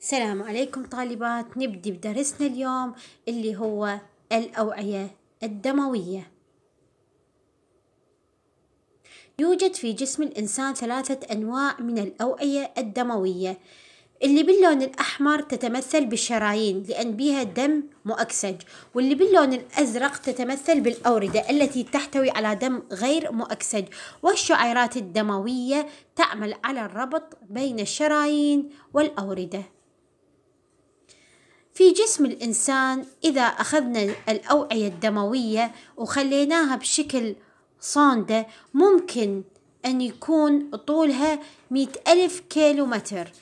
السلام عليكم طالبات نبدي بدرسنا اليوم اللي هو الأوعية الدموية يوجد في جسم الإنسان ثلاثة أنواع من الأوعية الدموية اللي باللون الأحمر تتمثل بالشرايين لأن بها دم مؤكسج واللي باللون الأزرق تتمثل بالأوردة التي تحتوي على دم غير مؤكسج والشعيرات الدموية تعمل على الربط بين الشرايين والأوردة في جسم الإنسان إذا أخذنا الأوعية الدموية وخليناها بشكل صاندة ممكن أن يكون طولها مئة ألف كيلو متر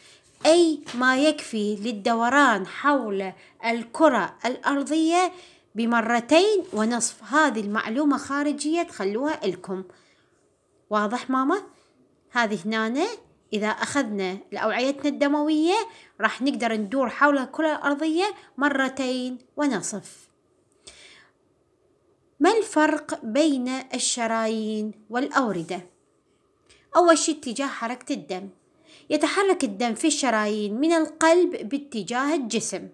أي ما يكفي للدوران حول الكرة الأرضية بمرتين ونصف هذه المعلومة خارجية تخلوها لكم واضح ماما؟ هذه هنا إذا أخذنا لأوعيتنا الدموية راح نقدر ندور حول الكرة الأرضية مرتين ونصف ما الفرق بين الشرايين والأوردة؟ أول شيء اتجاه حركة الدم يتحرك الدم في الشرايين من القلب باتجاه الجسم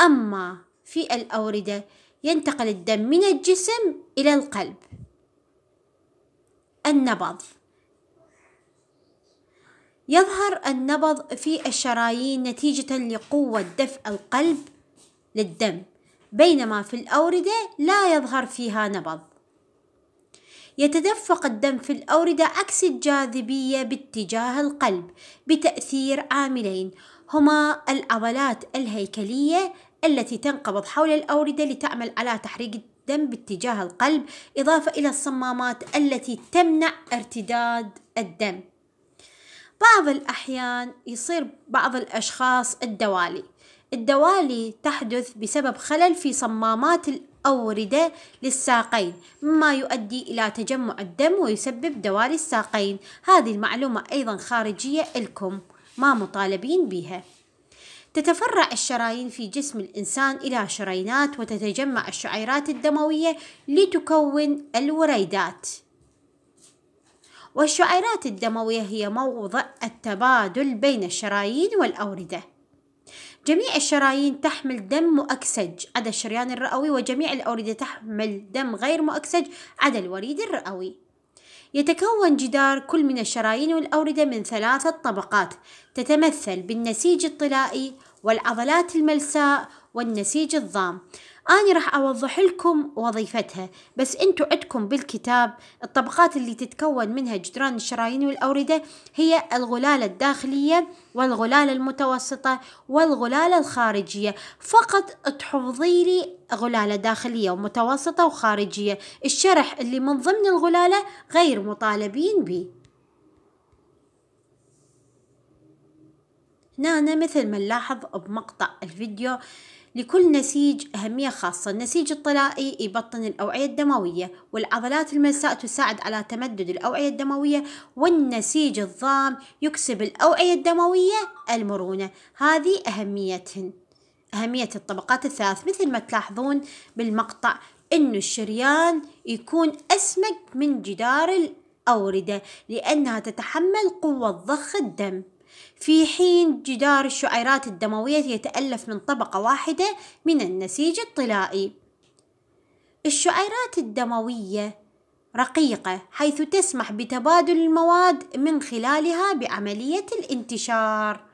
أما في الأوردة ينتقل الدم من الجسم إلى القلب النبض يظهر النبض في الشرايين نتيجة لقوة دفع القلب للدم بينما في الأوردة لا يظهر فيها نبض يتدفق الدم في الأوردة عكس الجاذبية باتجاه القلب بتأثير عاملين هما العضلات الهيكلية التي تنقبض حول الأوردة لتعمل على تحريك الدم باتجاه القلب إضافة إلى الصمامات التي تمنع ارتداد الدم بعض الأحيان يصير بعض الأشخاص الدوالي الدوالي تحدث بسبب خلل في صمامات الأوردة للساقين مما يؤدي إلى تجمع الدم ويسبب دوالي الساقين هذه المعلومة أيضا خارجية لكم ما مطالبين بها تتفرع الشرايين في جسم الإنسان إلى شرينات وتتجمع الشعيرات الدموية لتكون الوريدات والشعيرات الدموية هي موضع التبادل بين الشرايين والأوردة جميع الشرايين تحمل دم مؤكسج عدا الشريان الرئوي وجميع الأوردة تحمل دم غير مؤكسج عدا الوريد الرئوي يتكون جدار كل من الشرايين والأوردة من ثلاثة طبقات تتمثل بالنسيج الطلائي والعضلات الملساء والنسيج الضام أنا راح أوضح لكم وظيفتها بس أنتوا عندكم بالكتاب الطبقات اللي تتكون منها جدران الشرايين والأوردة هي الغلالة الداخلية والغلالة المتوسطة والغلالة الخارجية فقط تحفظي لي غلالة داخلية ومتوسطة وخارجية الشرح اللي من ضمن الغلالة غير مطالبين به هنا مثل ما نلاحظ بمقطع الفيديو لكل نسيج أهمية خاصة النسيج الطلائي يبطن الأوعية الدموية والعضلات الملساء تساعد على تمدد الأوعية الدموية والنسيج الضام يكسب الأوعية الدموية المرونة هذه أهميتهن أهمية الطبقات الثلاث مثل ما تلاحظون بالمقطع أنه الشريان يكون أسمك من جدار الأوردة لأنها تتحمل قوة ضخ الدم في حين جدار الشعيرات الدموية يتألف من طبقة واحدة من النسيج الطلائي الشعيرات الدموية رقيقة حيث تسمح بتبادل المواد من خلالها بعملية الانتشار